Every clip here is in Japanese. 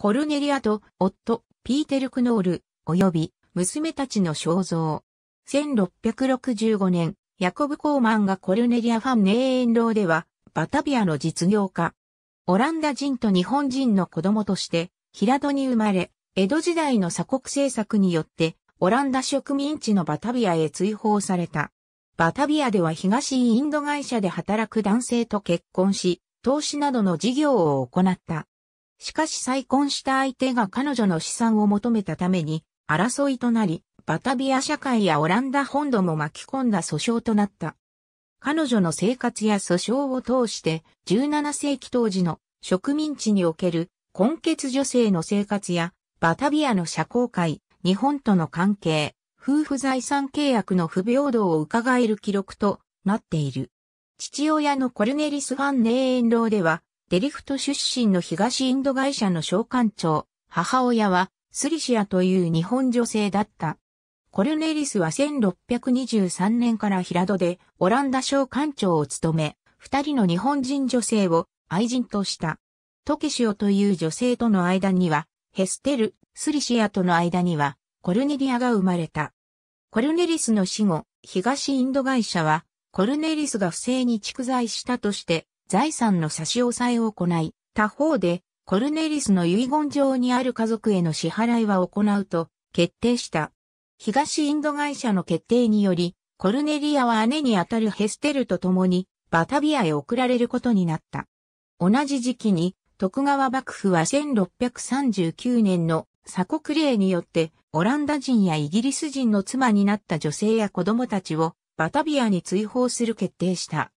コルネリアと夫、ピーテル・クノール、及び娘たちの肖像。1665年、ヤコブ・コーマンがコルネリア・ファン・ネーエンローでは、バタビアの実業家。オランダ人と日本人の子供として、平戸に生まれ、江戸時代の鎖国政策によって、オランダ植民地のバタビアへ追放された。バタビアでは東インド会社で働く男性と結婚し、投資などの事業を行った。しかし再婚した相手が彼女の資産を求めたために、争いとなり、バタビア社会やオランダ本土も巻き込んだ訴訟となった。彼女の生活や訴訟を通して、17世紀当時の植民地における根血女性の生活や、バタビアの社交界、日本との関係、夫婦財産契約の不平等を伺える記録となっている。父親のコルネリス・ファン・ネーエンローでは、デリフト出身の東インド会社の商館長、母親はスリシアという日本女性だった。コルネリスは1623年から平戸でオランダ商館長を務め、二人の日本人女性を愛人とした。トケシオという女性との間には、ヘステル、スリシアとの間には、コルネリアが生まれた。コルネリスの死後、東インド会社は、コルネリスが不正に蓄財したとして、財産の差し押さえを行い、他方で、コルネリスの遺言状にある家族への支払いは行うと決定した。東インド会社の決定により、コルネリアは姉にあたるヘステルと共にバタビアへ送られることになった。同じ時期に徳川幕府は1639年の鎖国令によってオランダ人やイギリス人の妻になった女性や子供たちをバタビアに追放する決定した。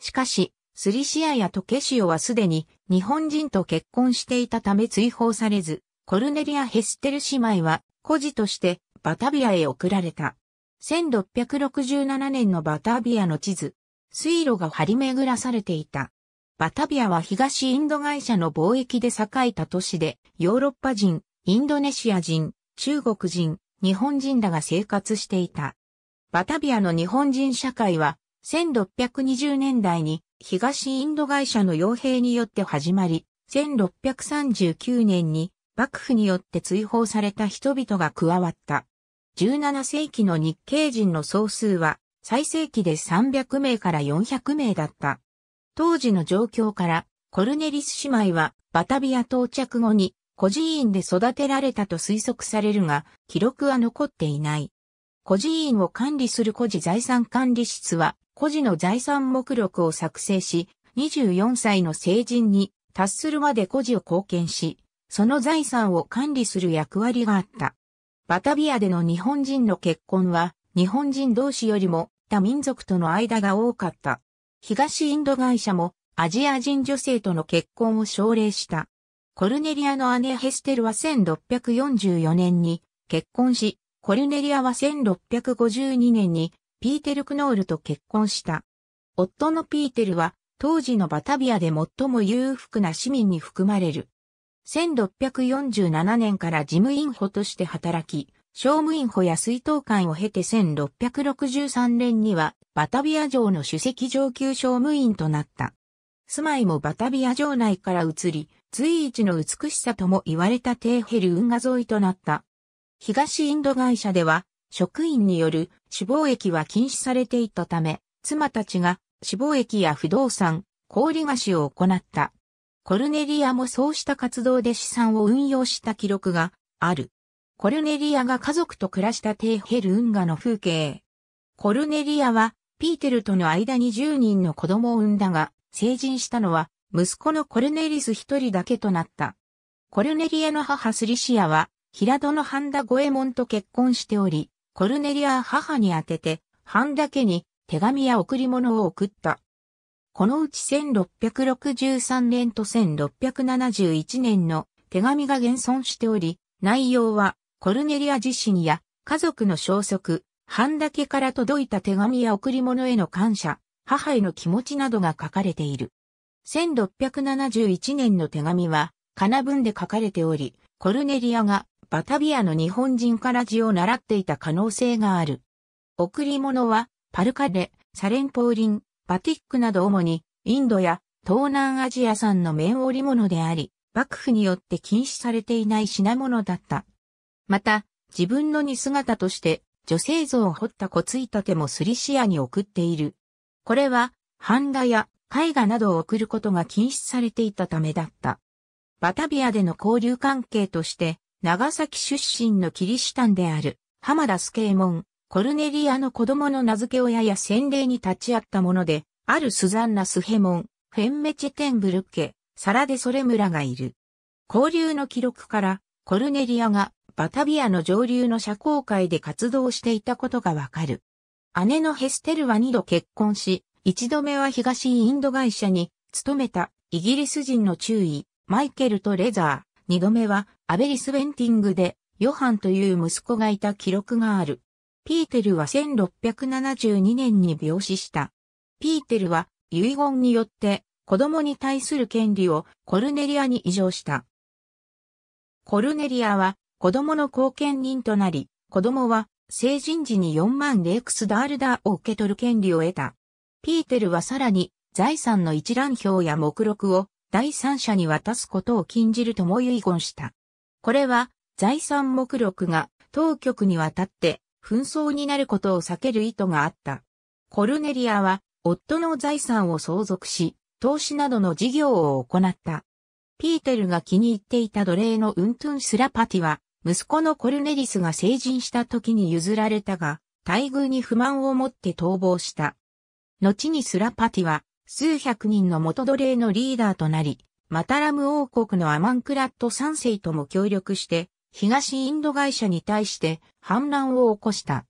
しかし、スリシアやトケシオはすでに日本人と結婚していたため追放されず、コルネリア・ヘステル姉妹は孤児としてバタビアへ送られた。1667年のバタビアの地図、水路が張り巡らされていた。バタビアは東インド会社の貿易で栄えた都市で、ヨーロッパ人、インドネシア人、中国人、日本人らが生活していた。バタビアの日本人社会は、1620年代に東インド会社の傭兵によって始まり、1639年に幕府によって追放された人々が加わった。17世紀の日系人の総数は最盛期で300名から400名だった。当時の状況からコルネリス姉妹はバタビア到着後に孤児院で育てられたと推測されるが記録は残っていない。孤児院を管理する孤児財産管理室は孤児の財産目録を作成し、24歳の成人に達するまで孤児を貢献し、その財産を管理する役割があった。バタビアでの日本人の結婚は、日本人同士よりも他民族との間が多かった。東インド会社もアジア人女性との結婚を奨励した。コルネリアの姉ヘステルは1644年に結婚し、コルネリアは1652年にピーテル・クノールと結婚した。夫のピーテルは、当時のバタビアで最も裕福な市民に含まれる。1647年から事務員補として働き、商務員補や水道官を経て1663年にはバタビア城の主席上級商務員となった。住まいもバタビア城内から移り、随一の美しさとも言われたテーヘル運河沿いとなった。東インド会社では職員による死亡液は禁止されていたため、妻たちが死亡液や不動産、氷菓子を行った。コルネリアもそうした活動で資産を運用した記録がある。コルネリアが家族と暮らしたテーヘル運河の風景。コルネリアはピーテルとの間に10人の子供を産んだが、成人したのは息子のコルネリス一人だけとなった。コルネリアの母スリシアは、平戸のハンダ・ゴエモンと結婚しており、コルネリア母に宛てて、ハンダ家に手紙や贈り物を送った。このうち1663年と1671年の手紙が現存しており、内容はコルネリア自身や家族の消息、ハンダ家から届いた手紙や贈り物への感謝、母への気持ちなどが書かれている。1671年の手紙は、カナ文で書かれており、コルネリアがバタビアの日本人から字を習っていた可能性がある。贈り物は、パルカレ、サレンポーリン、バティックなど主に、インドや東南アジア産の綿織物であり、幕府によって禁止されていない品物だった。また、自分の似姿として、女性像を彫った小ついたてもスリシアに送っている。これは、版画や絵画などを送ることが禁止されていたためだった。バタビアでの交流関係として、長崎出身のキリシタンである、浜田スケーモン、コルネリアの子供の名付け親や洗礼に立ち会ったもので、あるスザンナ・スヘモン、フェンメチェテンブルッケ、サラデ・ソレムラがいる。交流の記録から、コルネリアがバタビアの上流の社交界で活動していたことがわかる。姉のヘステルは二度結婚し、一度目は東インド会社に勤めたイギリス人の注意、マイケルとレザー、二度目はアベリス・ウェンティングで、ヨハンという息子がいた記録がある。ピーテルは1672年に病死した。ピーテルは遺言によって子供に対する権利をコルネリアに移譲した。コルネリアは子供の後見人となり、子供は成人時に4万レークスダールダーを受け取る権利を得た。ピーテルはさらに財産の一覧表や目録を第三者に渡すことを禁じるとも遺言した。これは財産目録が当局にわたって紛争になることを避ける意図があった。コルネリアは夫の財産を相続し、投資などの事業を行った。ピーテルが気に入っていた奴隷のウントゥンスラパティは、息子のコルネリスが成人した時に譲られたが、待遇に不満を持って逃亡した。後にスラパティは、数百人の元奴隷のリーダーとなり、マタラム王国のアマンクラット三世とも協力して、東インド会社に対して反乱を起こした。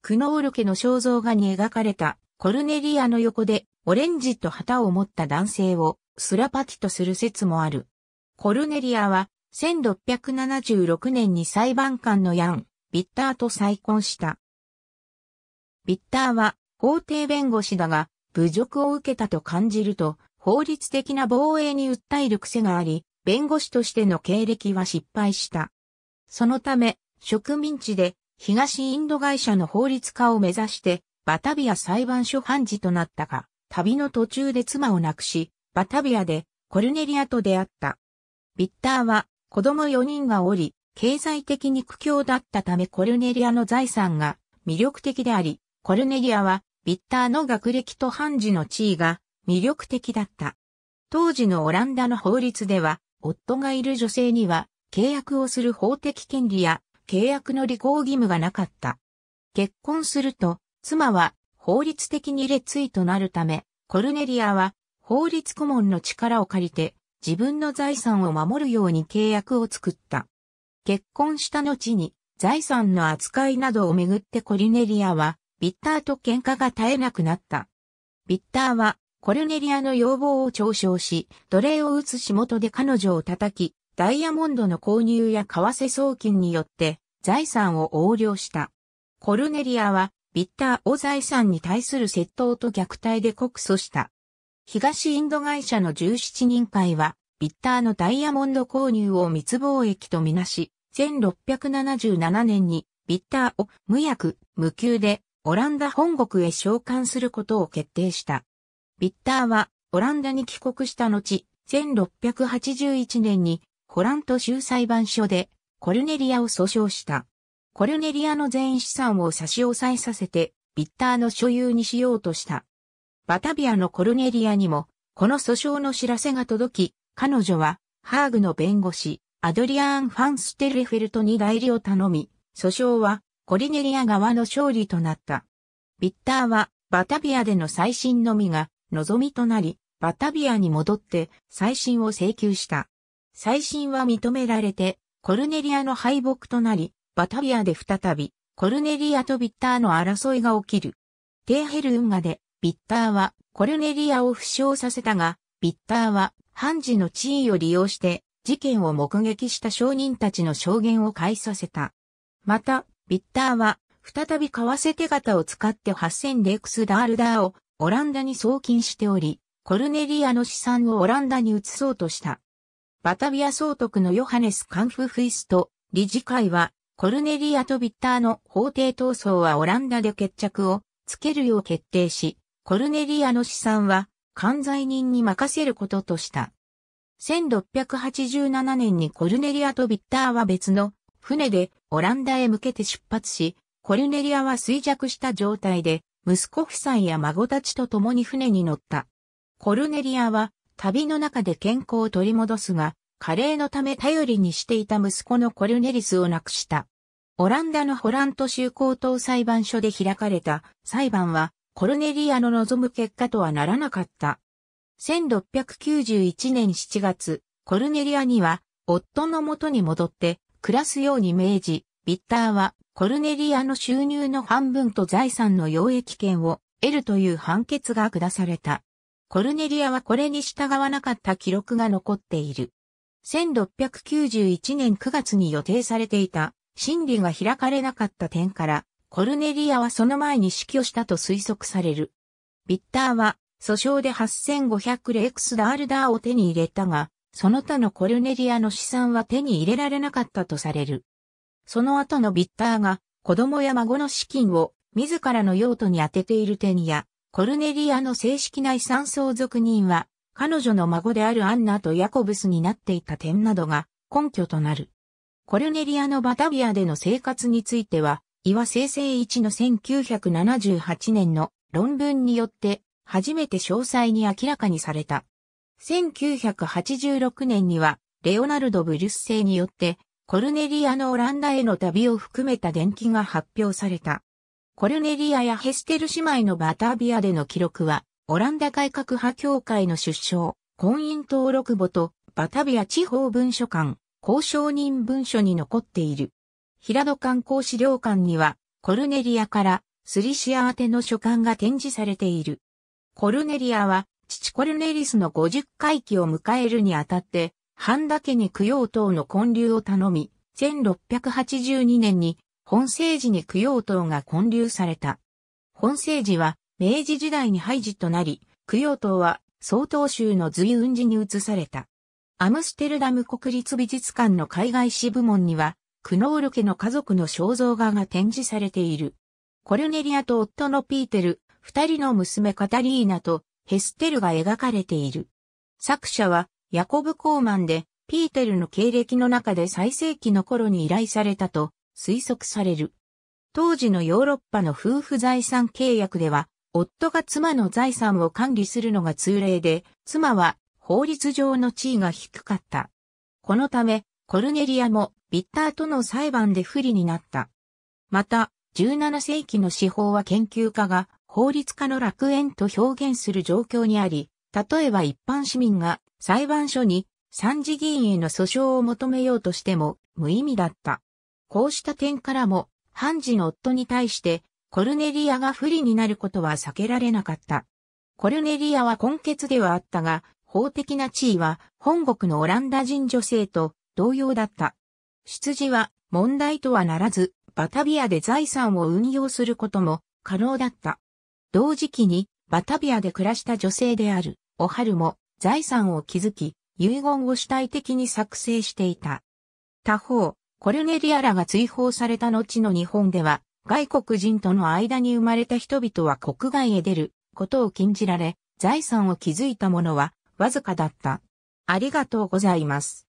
クノール家の肖像画に描かれたコルネリアの横でオレンジと旗を持った男性をスラパティとする説もある。コルネリアは1676年に裁判官のヤン、ビッターと再婚した。ビッターは法廷弁護士だが侮辱を受けたと感じると法律的な防衛に訴える癖があり、弁護士としての経歴は失敗した。そのため、植民地で東インド会社の法律家を目指して、バタビア裁判所判事となったが、旅の途中で妻を亡くし、バタビアでコルネリアと出会った。ビッターは子供4人がおり、経済的に苦境だったためコルネリアの財産が魅力的であり、コルネリアはビッターの学歴と判事の地位が魅力的だった。当時のオランダの法律では、夫がいる女性には契約をする法的権利や契約の履行義務がなかった。結婚すると、妻は法律的に列位となるため、コルネリアは法律顧問の力を借りて自分の財産を守るように契約を作った。結婚した後に財産の扱いなどをめぐってコルネリアはビッターと喧嘩が絶えなくなった。ビッターはコルネリアの要望を嘲笑し、奴隷を打つ仕事で彼女を叩き、ダイヤモンドの購入や為替送金によって財産を横領した。コルネリアはビッターを財産に対する窃盗と虐待で告訴した。東インド会社の17人会は、ビッターのダイヤモンド購入を密貿易とみなし、1677年にビッターを無役、無給でオランダ本国へ召喚することを決定した。ビッターはオランダに帰国した後、1681年にホラント州裁判所でコルネリアを訴訟した。コルネリアの全資産を差し押さえさせて、ビッターの所有にしようとした。バタビアのコルネリアにも、この訴訟の知らせが届き、彼女は、ハーグの弁護士、アドリアーン・ファンステルフェルトに代理を頼み、訴訟は、コルネリア側の勝利となった。ビッターは、バタビアでの再審のみが、望みとなり、バタビアに戻って再審を請求した。再審は認められて、コルネリアの敗北となり、バタビアで再び、コルネリアとビッターの争いが起きる。テーヘル運河で、ビッターはコルネリアを負傷させたが、ビッターは判事の地位を利用して、事件を目撃した証人たちの証言を介させた。また、ビッターは、再び為替手形を使って8000レクスダールダーをオランダに送金しており、コルネリアの資産をオランダに移そうとした。バタビア総督のヨハネス・カンフフイスト、理事会は、コルネリアとビッターの法廷闘争はオランダで決着をつけるよう決定し、コルネリアの資産は、関罪人に任せることとした。1687年にコルネリアとビッターは別の船でオランダへ向けて出発し、コルネリアは衰弱した状態で息子夫妻や孫たちと共に船に乗った。コルネリアは旅の中で健康を取り戻すが、加齢のため頼りにしていた息子のコルネリスを亡くした。オランダのホラント州高等裁判所で開かれた裁判はコルネリアの望む結果とはならなかった。1691年7月、コルネリアには夫の元に戻って暮らすように命じ、ビッターはコルネリアの収入の半分と財産の溶益権を得るという判決が下された。コルネリアはこれに従わなかった記録が残っている。1691年9月に予定されていた審理が開かれなかった点から、コルネリアはその前に死去したと推測される。ビッターは訴訟で8500レクスダールダーを手に入れたが、その他のコルネリアの資産は手に入れられなかったとされる。その後のビッターが、子供や孫の資金を自らの用途に充てている点や、コルネリアの正式な遺産相続人は、彼女の孫であるアンナとヤコブスになっていた点などが根拠となる。コルネリアのバタビアでの生活については、岩生成一の1978年の論文によって初めて詳細に明らかにされた。1986年には、レオナルド・ブリュッセイによってコルネリアのオランダへの旅を含めた伝記が発表された。コルネリアやヘステル姉妹のバタービアでの記録は、オランダ改革派協会の出生、婚姻登録簿とバタビア地方文書館、公証人文書に残っている。平戸観光資料館には、コルネリアからスリシア宛ての書簡が展示されている。コルネリアは、父コルネリスの50回忌を迎えるにあたって、半田家に供養塔の建立を頼み、1682年に本政寺に供養塔が建立された。本政寺は明治時代に廃寺となり、供養塔は総統州の随雲寺に移された。アムステルダム国立美術館の海外支部門には、クノール家の家族の肖像画が展示されている。コルネリアと夫のピーテル、二人の娘カタリーナとヘステルが描かれている。作者はヤコブ・コーマンで、ピーテルの経歴の中で最盛期の頃に依頼されたと推測される。当時のヨーロッパの夫婦財産契約では、夫が妻の財産を管理するのが通例で、妻は法律上の地位が低かった。このため、コルネリアもビッターとの裁判で不利になった。また、17世紀の司法は研究家が法律家の楽園と表現する状況にあり、例えば一般市民が裁判所に参事議員への訴訟を求めようとしても無意味だった。こうした点からも、判事の夫に対してコルネリアが不利になることは避けられなかった。コルネリアは根血ではあったが、法的な地位は本国のオランダ人女性と同様だった。出自は問題とはならず、バタビアで財産を運用することも可能だった。同時期にバタビアで暮らした女性である、おハルも財産を築き、遺言を主体的に作成していた。他方、コルネリアらが追放された後の日本では、外国人との間に生まれた人々は国外へ出ることを禁じられ、財産を築いた者はわずかだった。ありがとうございます。